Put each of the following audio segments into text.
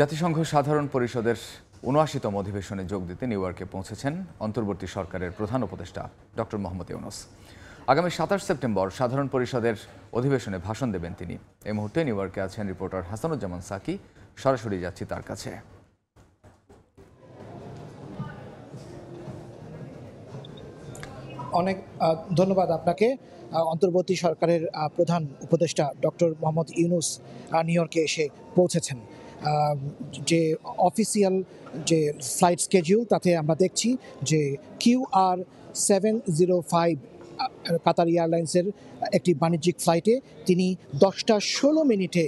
জাতিসংঘ সাধারণ পরিষদের উনআশিতম অধিবেশনে যোগ দিতে নিউ ইয়র্কে পৌঁছেছেন অন্তর্বর্তী সরকারের প্রধান উপদেষ্টা ডক্টর মোহাম্মদ ইউনুস আগামী সাতাশ সেপ্টেম্বর সাধারণ পরিষদের অধিবেশনে ভাষণ দেবেন তিনি এই মুহূর্তে নিউ ইয়র্কে আছেন রিপোর্টার হাসানুজ্জামান সাকি সরাসরি যাচ্ছি তার কাছে অনেক ধন্যবাদ আপনাকে অন্তর্বর্তী সরকারের প্রধান উপদেষ্টা ডক্টর মোহাম্মদ ইউনুস নিউ ইয়র্কে এসে পৌঁছেছেন যে অফিসিয়াল যে ফ্লাইট স্কেডিউল তাতে আমরা দেখছি যে Q R seven zero five Qatar এয়ারলাইন্সের একটি বাণিজ্যিক ফ্লাইটে তিনি দশটা ষোলো মিনিটে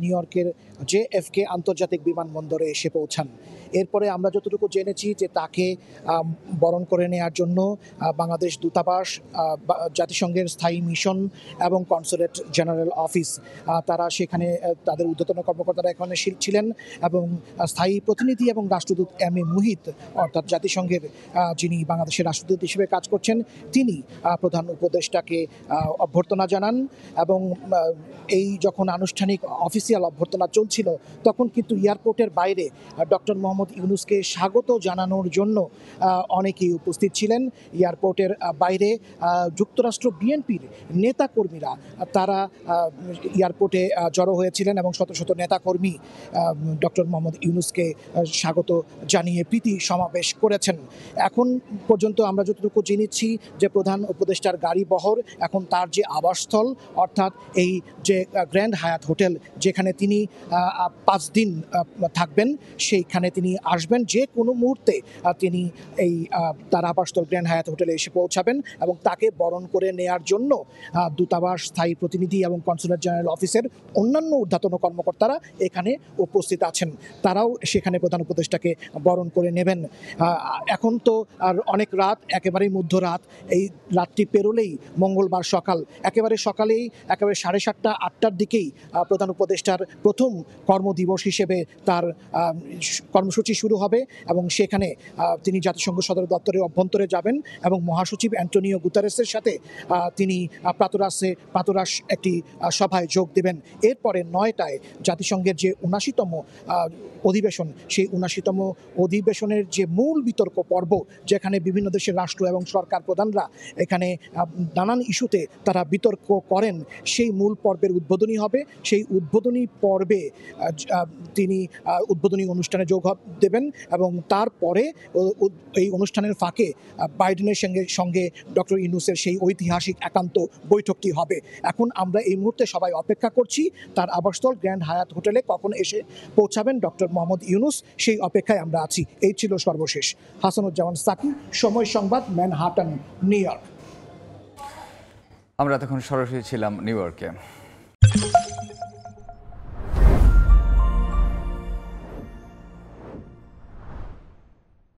নিউ ইয়র্কের জে এফকে আন্তর্জাতিক বিমানবন্দরে এসে পৌঁছান এরপরে আমরা যতটুকু জেনেছি যে তাকে বরণ করে নেয়ার জন্য বাংলাদেশ দূতাবাস জাতিসংঘের স্থায়ী মিশন এবং কনসুলেট জেনারেল অফিস তারা সেখানে তাদের ঊর্ধ্বতন কর্মকর্তারা এখানে ছিলেন এবং স্থায়ী প্রতিনিধি এবং রাষ্ট্রদূত এম এ মুহিত অর্থাৎ জাতিসংঘের যিনি বাংলাদেশের রাষ্ট্রদূত হিসেবে কাজ করছেন তিনি প্রধান উপদেষ্টাকে অভ্যর্থনা জানান এবং এই যখন আনুষ্ঠানিক অফিসিয়াল অভ্যর্থনা চলছিল তখন কিন্তু এয়ারপোর্টের বাইরে ডক্টর মোহাম্মদ ইউনুসকে স্বাগত জানানোর জন্য অনেকেই উপস্থিত ছিলেন এয়ারপোর্টের বাইরে যুক্তরাষ্ট্র বিএনপির নেতাকর্মীরা তারা এয়ারপোর্টে জড়ো হয়েছিলেন এবং শত শত নেতাকর্মী ডক্টর মোহাম্মদ ইউনুসকে স্বাগত জানিয়ে প্রীতি সমাবেশ করেছেন এখন পর্যন্ত আমরা যতটুকু জেনেছি যে প্রধান উপদেষ্টা মিস্টার গাড়িবহর এখন তার যে আবাসস্থল অর্থাৎ এই যে গ্র্যান্ড হায়াত হোটেল যেখানে তিনি পাঁচ দিন থাকবেন সেইখানে তিনি আসবেন যে কোনো মুহূর্তে তিনি এই তার আবাসস্থল গ্র্যান্ড হায়াত হোটেলে এসে পৌঁছাবেন এবং তাকে বরণ করে নেয়ার জন্য দূতাবাস স্থায়ী প্রতিনিধি এবং কনসুলেট জেনারেল অফিসের অন্যান্য উদ্ধাতন কর্মকর্তারা এখানে উপস্থিত আছেন তারাও সেখানে প্রধান উপদেষ্টাকে বরণ করে নেবেন এখন তো আর অনেক রাত একেবারেই মধ্যরাত এই রাতটি পেরোলেই মঙ্গলবার সকাল একেবারে সকালেই একেবারে সাড়ে সাতটা আটটার দিকেই প্রধান উপদেষ্টার প্রথম কর্মদিবস হিসেবে তার কর্মসূচি শুরু হবে এবং সেখানে তিনি জাতিসংঘ সদর দপ্তরের অভ্যন্তরে যাবেন এবং মহাসচিব অ্যান্টনিও গুতারেসের সাথে তিনি প্রাতরাসে প্রাতরাস একটি সভায় যোগ দেবেন এরপরে নয়টায় জাতিসংঘের যে উনাশিতম অধিবেশন সেই উনাশিতম অধিবেশনের যে মূল বিতর্ক পর্ব যেখানে বিভিন্ন দেশের রাষ্ট্র এবং সরকার প্রধানরা এখানে নানান ইস্যুতে তারা বিতর্ক করেন সেই মূল পর্বের উদ্বোধনী হবে সেই উদ্বোধনী পর্বে তিনি উদ্বোধনী অনুষ্ঠানে যোগ দেবেন এবং তারপরে এই অনুষ্ঠানের ফাঁকে বাইডেনের সঙ্গে সঙ্গে ডক্টর ইউনুসের সেই ঐতিহাসিক একান্ত বৈঠকটি হবে এখন আমরা এই মুহূর্তে সবাই অপেক্ষা করছি তার আবাসস্থল গ্র্যান্ড হায়াত হোটেলে কখন এসে পৌঁছাবেন ডক্টর মোহাম্মদ ইউনুস সেই অপেক্ষায় আমরা আছি এই ছিল সর্বশেষ হাসানুজ্জামান সাকি সময় সংবাদ ম্যানহাটন নিউ ইয়র্ক আমরা তখন সরাসরি ছিলাম নিউ ইয়র্কে